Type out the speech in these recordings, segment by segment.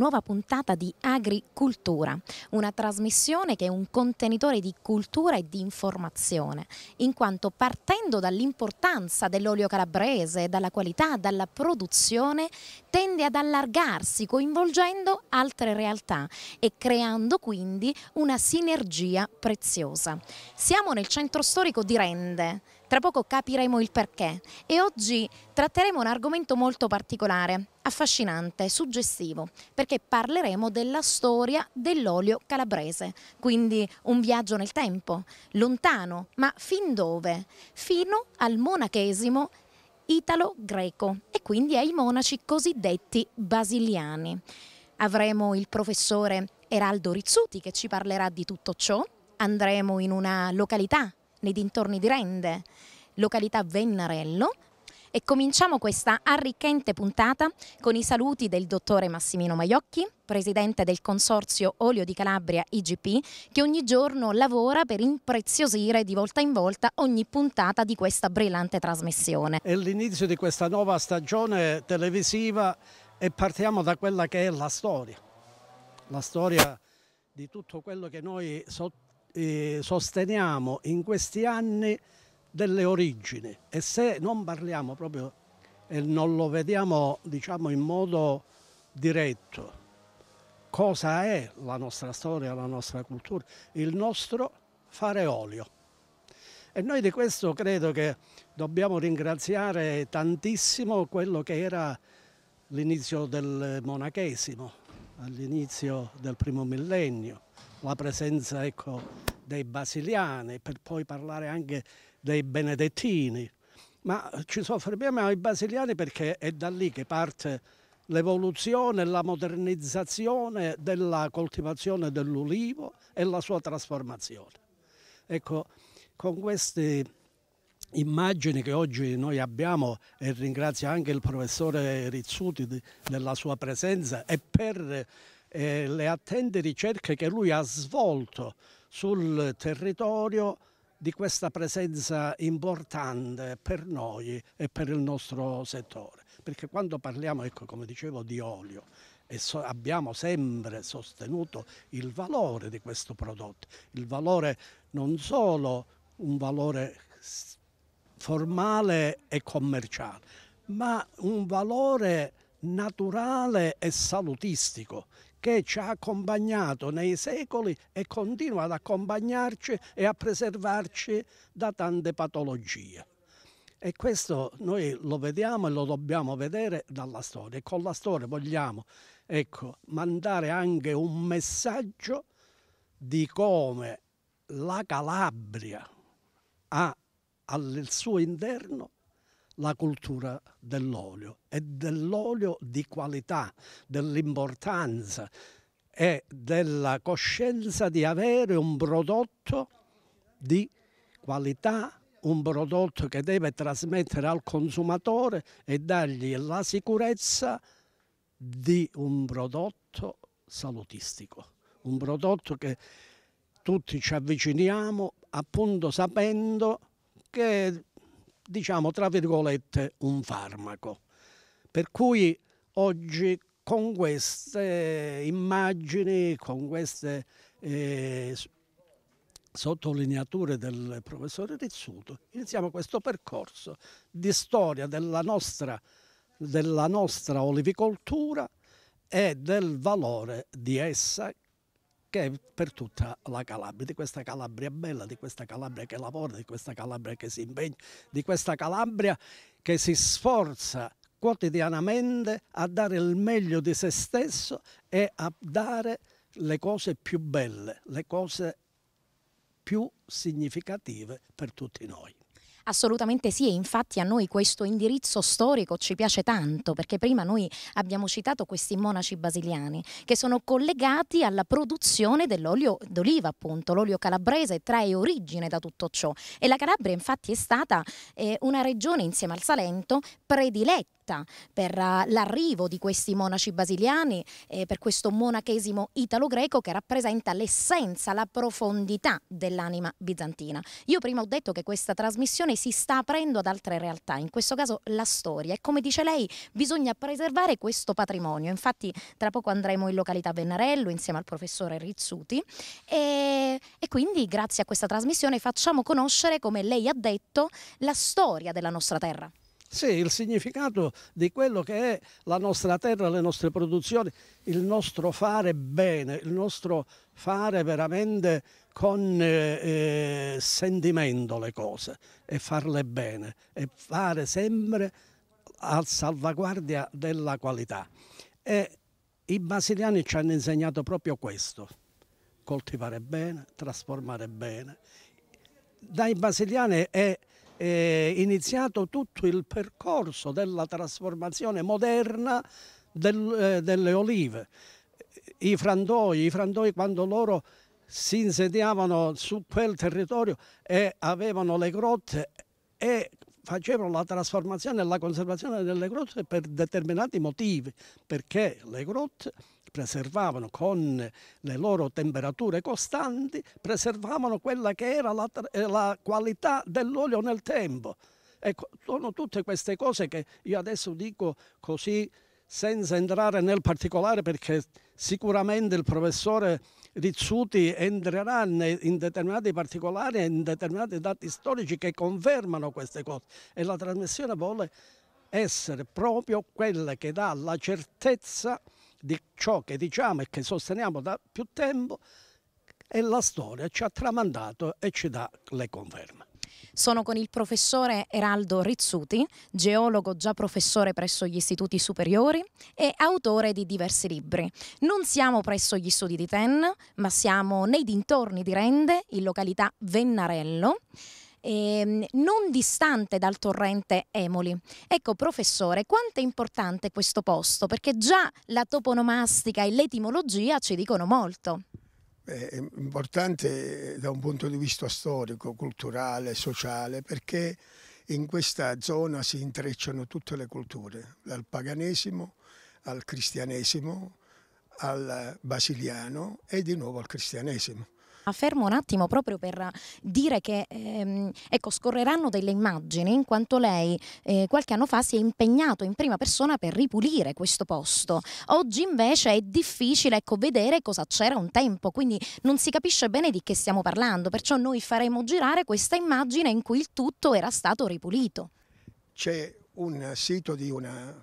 nuova puntata di Agricultura, una trasmissione che è un contenitore di cultura e di informazione, in quanto partendo dall'importanza dell'olio calabrese, dalla qualità, dalla produzione, tende ad allargarsi coinvolgendo altre realtà e creando quindi una sinergia preziosa. Siamo nel centro storico di Rende, tra poco capiremo il perché e oggi tratteremo un argomento molto particolare, affascinante, suggestivo, perché parleremo della storia dell'olio calabrese, quindi un viaggio nel tempo, lontano, ma fin dove? Fino al monachesimo italo-greco e quindi ai monaci cosiddetti basiliani. Avremo il professore Eraldo Rizzuti che ci parlerà di tutto ciò, andremo in una località nei dintorni di Rende, località Vennarello, e cominciamo questa arricchente puntata con i saluti del dottore Massimino Maiocchi, presidente del Consorzio Olio di Calabria IGP, che ogni giorno lavora per impreziosire di volta in volta ogni puntata di questa brillante trasmissione. È l'inizio di questa nuova stagione televisiva e partiamo da quella che è la storia. La storia di tutto quello che noi sotto eh, sosteniamo in questi anni delle origini e se non parliamo proprio e non lo vediamo diciamo in modo diretto cosa è la nostra storia, la nostra cultura, il nostro fare olio. E noi di questo credo che dobbiamo ringraziare tantissimo quello che era l'inizio del monachesimo, all'inizio del primo millennio, la presenza ecco, dei basiliani, per poi parlare anche dei benedettini. Ma ci soffermiamo ai basiliani perché è da lì che parte l'evoluzione la modernizzazione della coltivazione dell'ulivo e la sua trasformazione. Ecco, con queste immagini che oggi noi abbiamo e ringrazio anche il professore Rizzuti della sua presenza e per e le attente ricerche che lui ha svolto sul territorio di questa presenza importante per noi e per il nostro settore. Perché quando parliamo, ecco, come dicevo, di olio, e so, abbiamo sempre sostenuto il valore di questo prodotto, il valore non solo un valore formale e commerciale, ma un valore naturale e salutistico che ci ha accompagnato nei secoli e continua ad accompagnarci e a preservarci da tante patologie. E questo noi lo vediamo e lo dobbiamo vedere dalla storia. E con la storia vogliamo ecco, mandare anche un messaggio di come la Calabria ha al suo interno la cultura dell'olio e dell'olio di qualità, dell'importanza e della coscienza di avere un prodotto di qualità, un prodotto che deve trasmettere al consumatore e dargli la sicurezza di un prodotto salutistico, un prodotto che tutti ci avviciniamo appunto sapendo che diciamo tra virgolette, un farmaco. Per cui oggi con queste immagini, con queste eh, sottolineature del professore Rizzuto, iniziamo questo percorso di storia della nostra, della nostra olivicoltura e del valore di essa che è per tutta la Calabria, di questa Calabria bella, di questa Calabria che lavora, di questa Calabria che si impegna, di questa Calabria che si sforza quotidianamente a dare il meglio di se stesso e a dare le cose più belle, le cose più significative per tutti noi. Assolutamente sì, e infatti a noi questo indirizzo storico ci piace tanto, perché prima noi abbiamo citato questi monaci basiliani che sono collegati alla produzione dell'olio d'oliva, appunto, l'olio calabrese trae origine da tutto ciò e la Calabria infatti è stata eh, una regione insieme al Salento prediletta città per eh, l'arrivo di questi monaci basiliani, eh, per questo monachesimo italo-greco che rappresenta l'essenza, la profondità dell'anima bizantina. Io prima ho detto che questa trasmissione si sta aprendo ad altre realtà, in questo caso la storia e come dice lei bisogna preservare questo patrimonio. Infatti tra poco andremo in località Vennarello insieme al professore Rizzuti e, e quindi grazie a questa trasmissione facciamo conoscere, come lei ha detto, la storia della nostra terra. Sì, il significato di quello che è la nostra terra, le nostre produzioni, il nostro fare bene, il nostro fare veramente con eh, eh, sentimento le cose e farle bene e fare sempre a salvaguardia della qualità. E i basiliani ci hanno insegnato proprio questo, coltivare bene, trasformare bene. Dai basiliani è eh, iniziato tutto il percorso della trasformazione moderna del, eh, delle olive. I frantoi, i frantoi quando loro si insediavano su quel territorio e avevano le grotte e facevano la trasformazione e la conservazione delle grotte per determinati motivi, perché le grotte preservavano con le loro temperature costanti, preservavano quella che era la, eh, la qualità dell'olio nel tempo. Ecco, sono tutte queste cose che io adesso dico così senza entrare nel particolare perché sicuramente il professore Rizzuti entrerà in determinati particolari e in determinati dati storici che confermano queste cose e la trasmissione vuole essere proprio quella che dà la certezza di ciò che diciamo e che sosteniamo da più tempo e la storia ci ha tramandato e ci dà le conferme. Sono con il professore Eraldo Rizzuti, geologo già professore presso gli istituti superiori e autore di diversi libri. Non siamo presso gli studi di Ten, ma siamo nei dintorni di Rende, in località Vennarello ehm, non distante dal torrente Emoli. Ecco, professore, quanto è importante questo posto? Perché già la toponomastica e l'etimologia ci dicono molto. È importante eh, da un punto di vista storico, culturale, sociale, perché in questa zona si intrecciano tutte le culture, dal paganesimo al cristianesimo, al basiliano e di nuovo al cristianesimo. Ah, fermo un attimo proprio per dire che ehm, ecco, scorreranno delle immagini in quanto lei eh, qualche anno fa si è impegnato in prima persona per ripulire questo posto. Oggi invece è difficile ecco, vedere cosa c'era un tempo, quindi non si capisce bene di che stiamo parlando, perciò noi faremo girare questa immagine in cui il tutto era stato ripulito. C'è un sito di una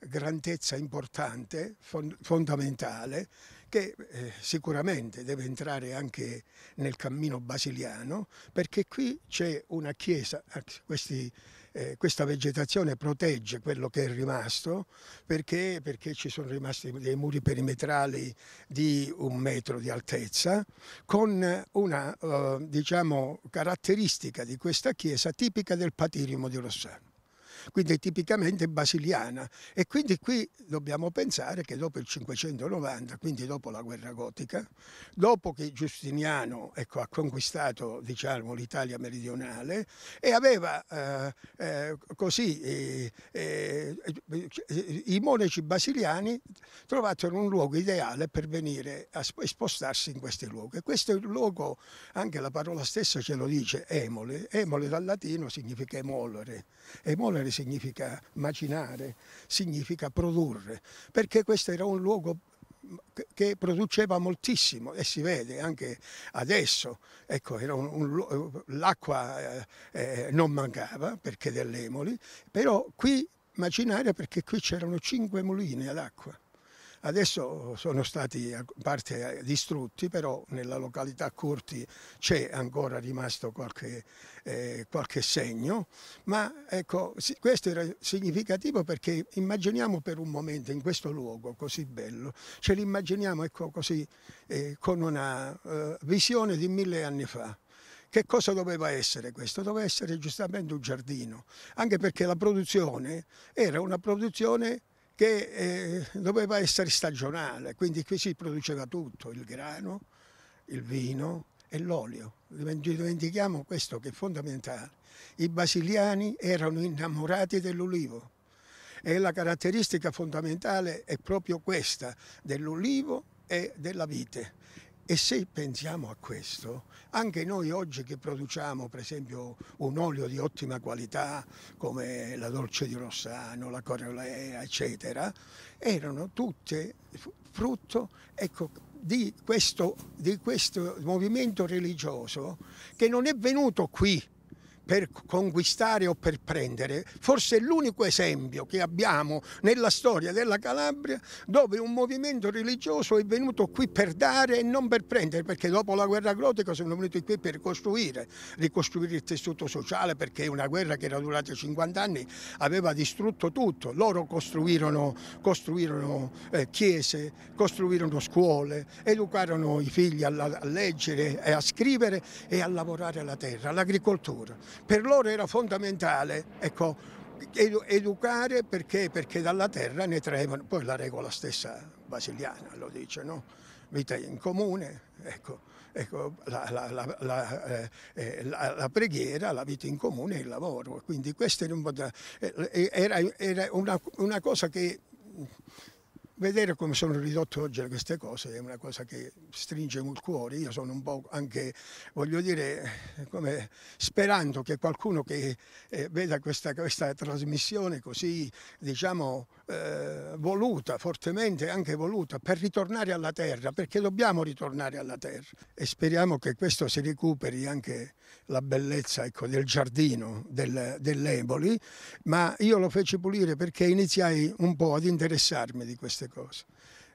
grandezza importante, fondamentale, che eh, sicuramente deve entrare anche nel cammino basiliano perché qui c'è una chiesa, questi, eh, questa vegetazione protegge quello che è rimasto perché, perché ci sono rimasti dei muri perimetrali di un metro di altezza con una eh, diciamo, caratteristica di questa chiesa tipica del patirimo di Rossano quindi è tipicamente basiliana e quindi qui dobbiamo pensare che dopo il 590, quindi dopo la guerra gotica, dopo che Giustiniano ecco, ha conquistato diciamo, l'Italia meridionale e aveva eh, eh, così eh, eh i monaci basiliani trovato un luogo ideale per venire a spostarsi in questi luoghi. E questo luogo, anche la parola stessa ce lo dice, emole. Emole dal latino significa emolere. Emolere Produrre significa macinare, significa produrre, perché questo era un luogo che produceva moltissimo e si vede anche adesso, ecco, l'acqua eh, eh, non mancava perché dell'Emoli, però qui macinare perché qui c'erano cinque mulini ad acqua. Adesso sono stati a parte distrutti, però nella località Corti c'è ancora rimasto qualche, eh, qualche segno, ma ecco, questo era significativo perché immaginiamo per un momento in questo luogo così bello, ce l'immaginiamo ecco, così, eh, con una eh, visione di mille anni fa. Che cosa doveva essere questo? Doveva essere giustamente un giardino, anche perché la produzione era una produzione che eh, doveva essere stagionale, quindi qui si produceva tutto, il grano, il vino e l'olio. Dimentichiamo questo che è fondamentale. I basiliani erano innamorati dell'olivo e la caratteristica fondamentale è proprio questa, dell'olivo e della vite. E se pensiamo a questo, anche noi oggi che produciamo per esempio un olio di ottima qualità come la Dolce di Rossano, la Corolea, eccetera, erano tutte frutto ecco, di, questo, di questo movimento religioso che non è venuto qui per conquistare o per prendere. Forse è l'unico esempio che abbiamo nella storia della Calabria dove un movimento religioso è venuto qui per dare e non per prendere, perché dopo la guerra crotica sono venuti qui per costruire, ricostruire il tessuto sociale, perché una guerra che era durata 50 anni aveva distrutto tutto. Loro costruirono, costruirono eh, chiese, costruirono scuole, educarono i figli a, a leggere e a scrivere e a lavorare la terra, l'agricoltura. Per loro era fondamentale ecco, edu- educare perché? perché dalla terra ne traevano, poi la regola stessa basiliana lo dice, no? vita in comune, ecco, ecco la, la, la, eh, eh la, preghiera, la vita in comune e il lavoro. Quindi questa era, eh, eh, era, era una, una cosa che vedere come sono ridotte oggi queste cose è una cosa che stringe il cuore. Io sono un po' anche, voglio dire, come sperando che qualcuno che eh, veda questa, questa trasmissione così, diciamo, eh, voluta, fortemente anche voluta, per ritornare alla terra, perché dobbiamo ritornare alla terra e speriamo che questo si recuperi anche la bellezza ecco, del giardino del, dell'Eboli, ma io lo feci pulire perché iniziai un po' ad interessarmi di queste cose.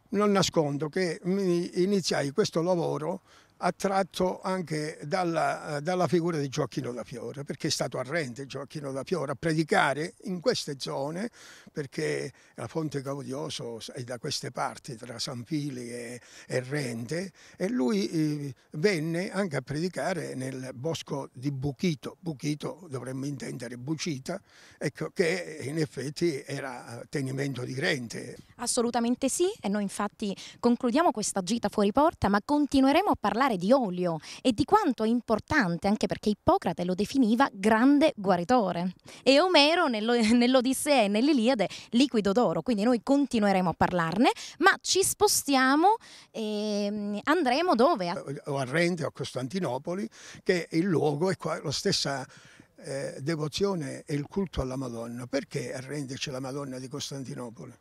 Non nascondo che iniziai questo lavoro attratto anche dalla, eh, dalla, figura di Gioacchino da Fiora, perché è stato arrente Gioacchino da Fiora a predicare in queste zone, perché la Fonte Gaudioso è da queste parti, tra San Fili e, e Rente, e lui eh, venne anche a predicare nel bosco di Buchito, Buchito dovremmo intendere Bucita, ecco, che in effetti era tenimento di Rente. Assolutamente sì, e noi infatti concludiamo questa gita fuori porta, ma continueremo a parlare parlare di olio e di quanto è importante, anche perché Ippocrate lo definiva grande guaritore. E Omero nell'Odissea e nell'Iliade liquido d'oro, quindi noi continueremo a parlarne, ma ci spostiamo e ehm, andremo dove? A, eh, Rende o a Costantinopoli, che è il luogo, è la stessa eh, devozione e il culto alla Madonna. Perché a Rende c'è la Madonna di Costantinopoli?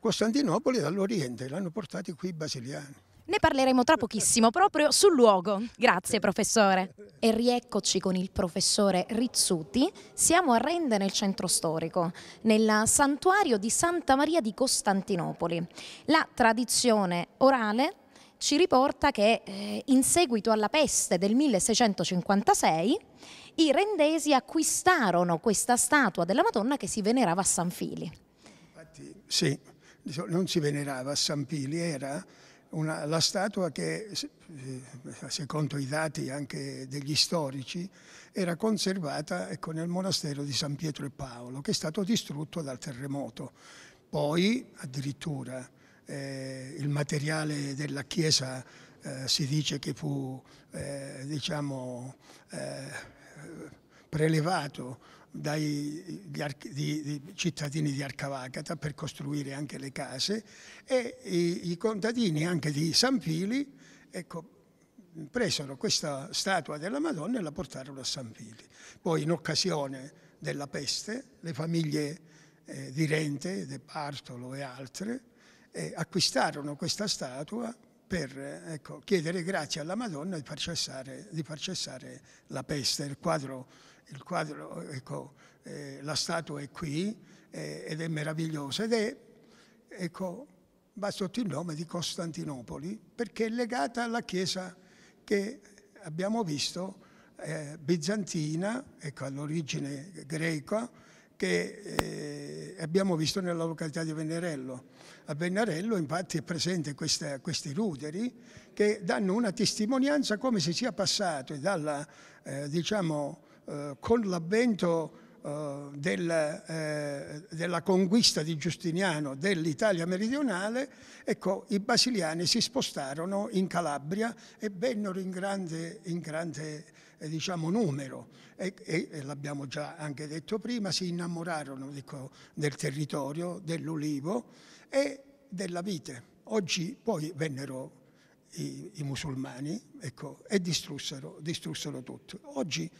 Costantinopoli dall'Oriente l'hanno portati qui i basiliani ne parleremo tra pochissimo, proprio sul luogo. Grazie professore. E rieccoci con il professore Rizzuti. Siamo a Rende nel centro storico, nel santuario di Santa Maria di Costantinopoli. La tradizione orale ci riporta che eh, in seguito alla peste del 1656 i rendesi acquistarono questa statua della Madonna che si venerava a San Fili. Infatti, sì, non si venerava a San Fili, era una, la statua che, secondo i dati anche degli storici, era conservata ecco, nel monastero di San Pietro e Paolo, che è stato distrutto dal terremoto. Poi addirittura eh, il materiale della chiesa eh, si dice che fu eh, diciamo, eh, prelevato dai di, di, cittadini di Arcavacata per costruire anche le case e i, i contadini anche di San Pili ecco, presero questa statua della Madonna e la portarono a San Pili. Poi in occasione della peste le famiglie eh, di Rente, De Bartolo e altre eh, acquistarono questa statua per eh, ecco, chiedere grazie alla Madonna di far, cessare, di far cessare la peste. Il quadro il quadro, ecco, eh, la statua è qui eh, ed è meravigliosa ed è, ecco, va sotto il nome di Costantinopoli perché è legata alla chiesa che abbiamo visto eh, bizantina, ecco, all'origine greca, che eh, abbiamo visto nella località di Venerello. A Venerello infatti è presente questa, questi ruderi che danno una testimonianza come si sia passato dalla, eh, diciamo, eh, con l'avvento eh, del, eh, della conquista di Giustiniano dell'Italia meridionale, ecco, i basiliani si spostarono in Calabria e vennero in grande, in grande eh, diciamo, numero e, e, e l'abbiamo già anche detto prima, si innamorarono dico, del territorio, dell'ulivo e della vite. Oggi poi vennero i, i musulmani ecco, e distrussero, distrussero tutto. Oggi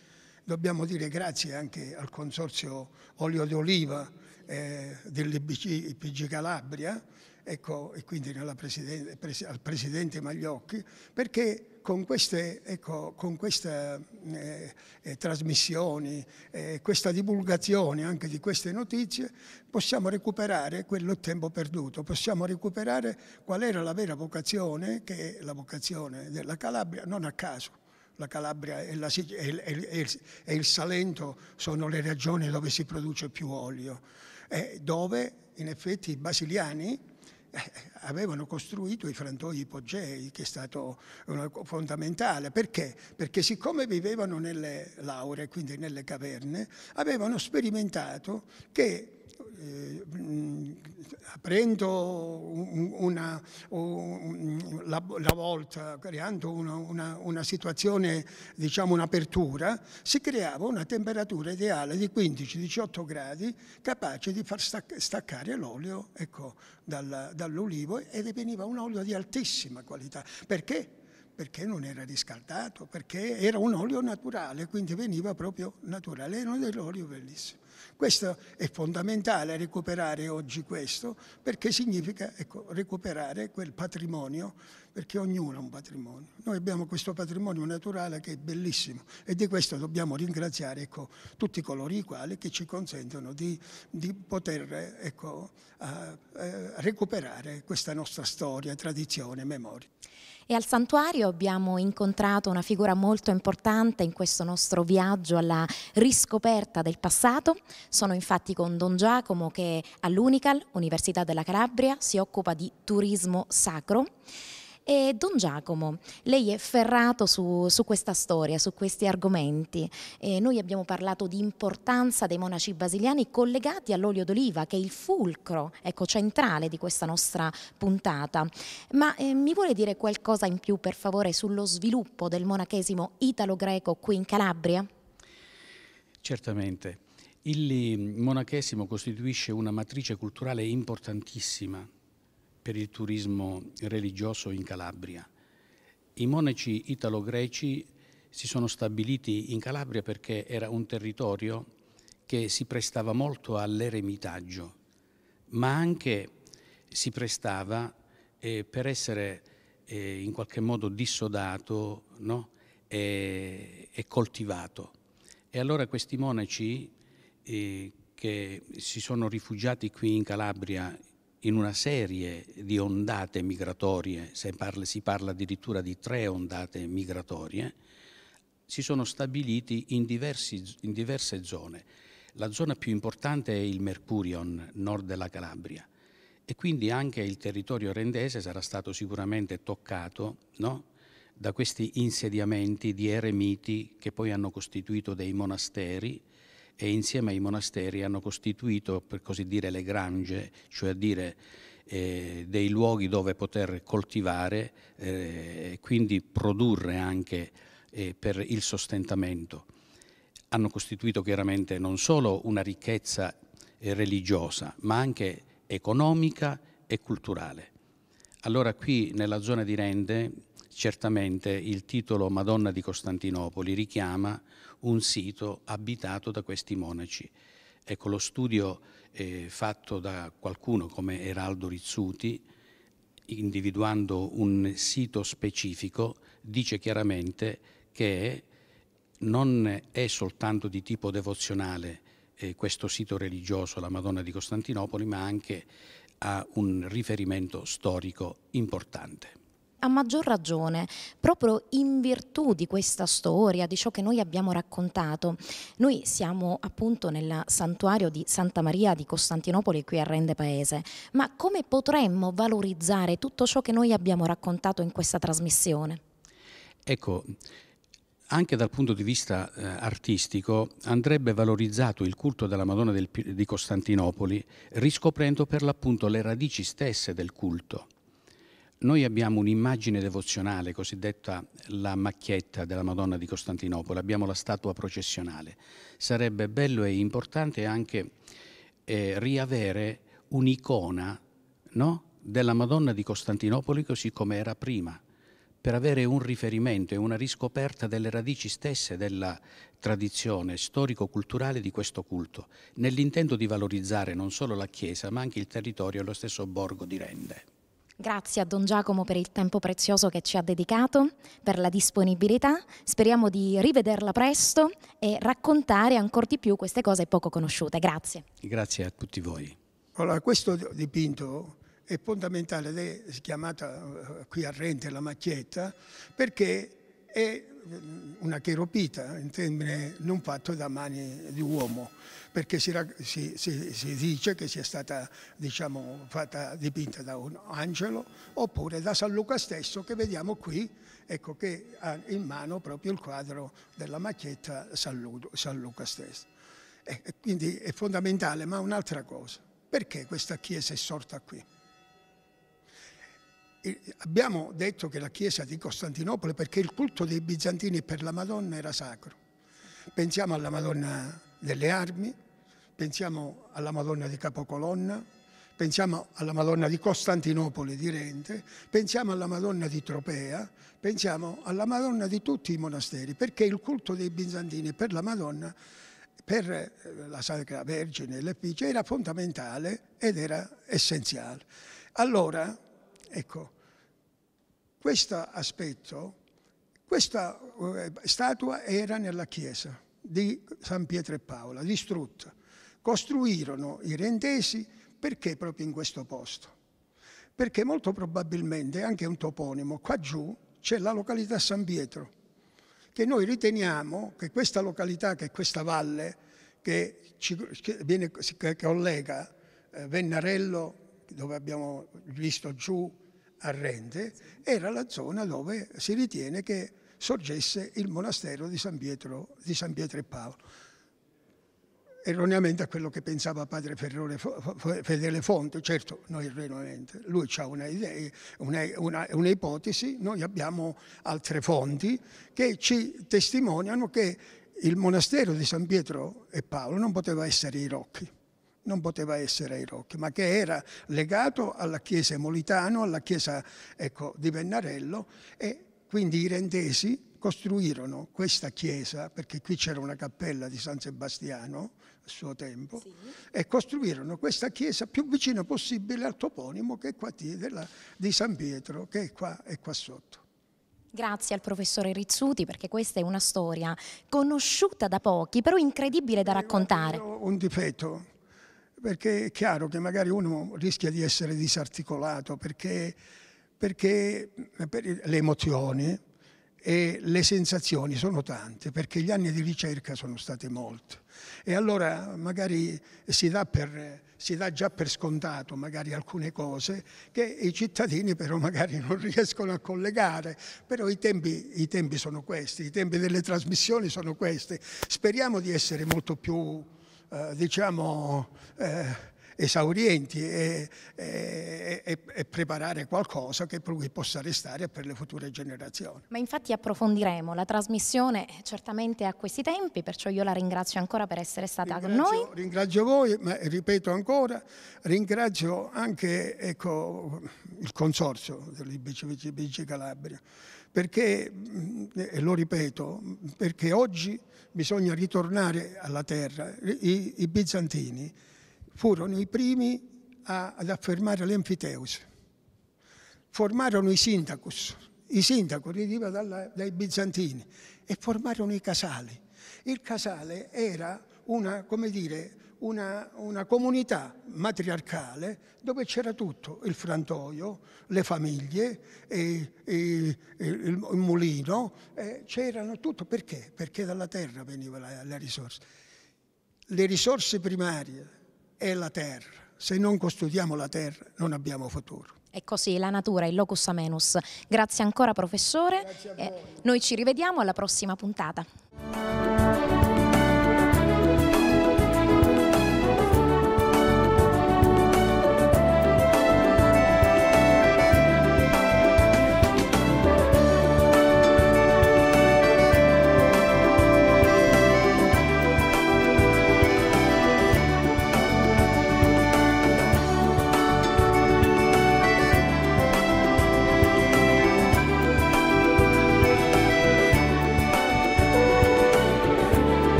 Dobbiamo dire grazie anche al Consorzio Olio d'Oliva eh, dell'IBC PG Calabria ecco, e quindi presidente, pres al Presidente Magliocchi, perché con queste, ecco, con queste eh, eh, trasmissioni, eh, questa divulgazione anche di queste notizie, possiamo recuperare quello tempo perduto, possiamo recuperare qual era la vera vocazione, che è la vocazione della Calabria, non a caso la Calabria e, la, e, e il Salento sono le regioni dove si produce più olio, eh, dove in effetti i basiliani eh, avevano costruito i frantoi ipogei, che è stato fondamentale. Perché? Perché siccome vivevano nelle lauree, quindi nelle caverne, avevano sperimentato che eh, mm, aprendo una, una, la, la, volta, creando una, una situazione, diciamo un'apertura, si creava una temperatura ideale di 15-18 gradi capace di far staccare l'olio ecco, dall'olivo ed veniva un olio di altissima qualità. Perché? perché non era riscaldato, perché era un olio naturale, quindi veniva proprio naturale, era dell'olio bellissimo. Questo è fondamentale recuperare oggi questo perché significa ecco, recuperare quel patrimonio, perché ognuno ha un patrimonio. Noi abbiamo questo patrimonio naturale che è bellissimo e di questo dobbiamo ringraziare ecco, tutti coloro i quali che ci consentono di, di poter ecco, uh, uh, recuperare questa nostra storia, tradizione, memoria. E al santuario abbiamo incontrato una figura molto importante in questo nostro viaggio alla riscoperta del passato. Sono infatti con Don Giacomo che all'Unical, Università della Calabria, si occupa di turismo sacro. E Don Giacomo, lei è ferrato su, su questa storia, su questi argomenti. E noi abbiamo parlato di importanza dei monaci basiliani collegati all'olio d'oliva, che è il fulcro ecco, centrale di questa nostra puntata. Ma eh, mi vuole dire qualcosa in più, per favore, sullo sviluppo del monachesimo italo-greco qui in Calabria? Certamente. Il monachesimo costituisce una matrice culturale importantissima per il turismo religioso in Calabria. I monaci italo-greci si sono stabiliti in Calabria perché era un territorio che si prestava molto all'eremitaggio, ma anche si prestava eh, per essere eh, in qualche modo dissodato no? e, e, coltivato. E allora questi monaci eh, che si sono rifugiati qui in Calabria in una serie di ondate migratorie, parla, si parla addirittura di tre ondate migratorie, si sono stabiliti in, diversi, in diverse zone. La zona più importante è il Mercurion, nord della Calabria, e quindi anche il territorio rendese sarà stato sicuramente toccato no? da questi insediamenti di eremiti che poi hanno costituito dei monasteri e insieme ai monasteri hanno costituito, per così dire, le grange, cioè a dire eh, dei luoghi dove poter coltivare eh, e eh, quindi produrre anche eh, per il sostentamento. Hanno costituito chiaramente non solo una ricchezza eh, religiosa, ma anche economica e culturale. Allora qui nella zona di Rende certamente il titolo Madonna di Costantinopoli richiama un sito abitato da questi monaci. Ecco, lo studio eh, fatto da qualcuno come Eraldo Rizzuti, individuando un sito specifico, dice chiaramente che non è soltanto di tipo devozionale eh, questo sito religioso, la Madonna di Costantinopoli, ma anche ha un riferimento storico importante a maggior ragione, proprio in virtù di questa storia, di ciò che noi abbiamo raccontato. Noi siamo appunto nel santuario di Santa Maria di Costantinopoli qui a Rende Paese, ma come potremmo valorizzare tutto ciò che noi abbiamo raccontato in questa trasmissione? Ecco, anche dal punto di vista eh, artistico andrebbe valorizzato il culto della Madonna del, di Costantinopoli riscoprendo per l'appunto le radici stesse del culto noi abbiamo un'immagine devozionale, cosiddetta la macchietta della Madonna di Costantinopoli, abbiamo la statua processionale. Sarebbe bello e importante anche eh, riavere un'icona no? della Madonna di Costantinopoli così come era prima, per avere un riferimento e una riscoperta delle radici stesse della tradizione storico-culturale di questo culto, nell'intento di valorizzare non solo la Chiesa ma anche il territorio e lo stesso borgo di Rende. Grazie a Don Giacomo per il tempo prezioso che ci ha dedicato, per la disponibilità. Speriamo di rivederla presto e raccontare ancora di più queste cose poco conosciute. Grazie. Grazie a tutti voi. Allora, questo dipinto è fondamentale ed è chiamata eh, qui a Rente la macchietta perché è una chiropita, in termine non fatto da mani di uomo, perché si, si, si, si dice che sia stata diciamo, fatta dipinta da un angelo, oppure da San Luca stesso che vediamo qui, ecco, che ha in mano proprio il quadro della macchietta San, Ludo, San Luca stesso. Eh, e, quindi è fondamentale, ma un'altra cosa, perché questa chiesa è sorta qui? Abbiamo detto che la chiesa di Costantinopoli, perché il culto dei bizantini per la Madonna era sacro. Pensiamo alla Madonna delle Armi, pensiamo alla Madonna di Capocolonna, pensiamo alla Madonna di Costantinopoli di Rente, pensiamo alla Madonna di Tropea, pensiamo alla Madonna di tutti i monasteri, perché il culto dei bizantini per la Madonna per eh, la Sacra Vergine e l'Effigie era fondamentale ed era essenziale. Allora Ecco, questo aspetto, questa eh, statua era nella chiesa di San Pietro e Paola, distrutta. Costruirono i rendesi perché proprio in questo posto? Perché molto probabilmente anche un toponimo, qua giù c'è la località San Pietro, che noi riteniamo che questa località, che è questa valle che, ci, che, viene, che collega eh, Vennarello dove abbiamo visto giù Arrende, era la zona dove si ritiene che sorgesse il monastero di San Pietro, di San Pietro e Paolo. Erroneamente a quello che pensava padre Ferrore, Fedele Fonte, certo non erroneamente, lui ha un'ipotesi, una, una noi abbiamo altre fonti che ci testimoniano che il monastero di San Pietro e Paolo non poteva essere i Rocchi non poteva essere ai Rocchi, ma che era legato alla chiesa Molitano, alla chiesa ecco, di Vennarello e quindi i rendesi costruirono questa chiesa, perché qui c'era una cappella di San Sebastiano al suo tempo, sì. e costruirono questa chiesa più vicino possibile al toponimo che è qua di San Pietro, che è qua, è qua sotto. Grazie al professore Rizzuti perché questa è una storia conosciuta da pochi, però incredibile da raccontare. Un difetto, perché è chiaro che magari uno rischia di essere disarticolato perché, perché per le emozioni e le sensazioni sono tante perché gli anni di ricerca sono stati molti e allora magari si dà, per, si dà già per scontato alcune cose che i cittadini però magari non riescono a collegare, però i tempi, i tempi sono questi, i tempi delle trasmissioni sono questi, speriamo di essere molto più eh, diciamo, eh, esaurienti e, e, e, preparare qualcosa che possa restare per le future generazioni. Ma infatti approfondiremo la trasmissione eh, certamente a questi tempi, perciò io la ringrazio ancora per essere stata ringrazio, con noi. Ringrazio voi, ma ripeto ancora, ringrazio anche ecco, il consorzio dell'IBCVCBC Calabria perché, mm, e lo ripeto, perché oggi bisogna ritornare alla terra. I, i bizantini furono i primi a, ad affermare l'enfiteus. Formarono i sindacus, i sindaco deriva dai bizantini e formarono i casali. Il casale era una, come dire, una, una comunità matriarcale dove c'era tutto, il frantoio, le famiglie, e, e, e, il, mulino, eh, c'erano tutto. Perché? Perché dalla terra veniva la, la risorsa. Le risorse primarie è la terra. Se non custodiamo la terra non abbiamo futuro. E così la natura, il locus amenus. Grazie ancora professore. Grazie eh, noi ci rivediamo alla prossima puntata.